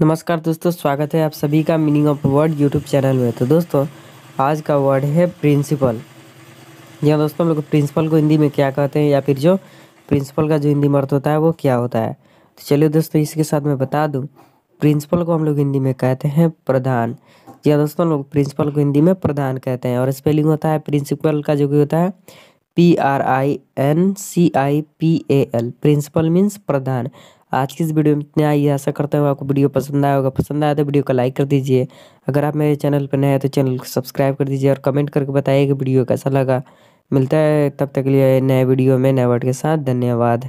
नमस्कार दोस्तों स्वागत है आप सभी का meaning of word YouTube channel में तो दोस्तों आज का वर्ड है प्रिंसिपल यहाँ दोस्तों हम लोग प्रिंसिपल को हिंदी में क्या कहते हैं या फिर जो प्रिंसिपल का जो हिंदी मर्द होता है वो क्या होता है तो चलिए दोस्तों इसके साथ मैं बता दूँ प्रिंसिपल को हम लोग हिंदी में कहते हैं प्रधान जी दोस्तों हम लोग प्रिंसिपल को हिंदी में प्रधान कहते हैं और स्पेलिंग होता है प्रिंसिपल का जो कि होता है P R I N C I P A L principal means प्रधान आज की इस वीडियो में इतना ही आशा करता हूँ आपको वीडियो पसंद आया होगा पसंद आया तो वीडियो को लाइक कर दीजिए अगर आप मेरे चैनल पर नए हैं तो चैनल को सब्सक्राइब कर दीजिए और कमेंट करके बताइए कि वीडियो कैसा लगा मिलता है तब तक के लिए नए वीडियो में नए वर्ड के साथ धन्यवाद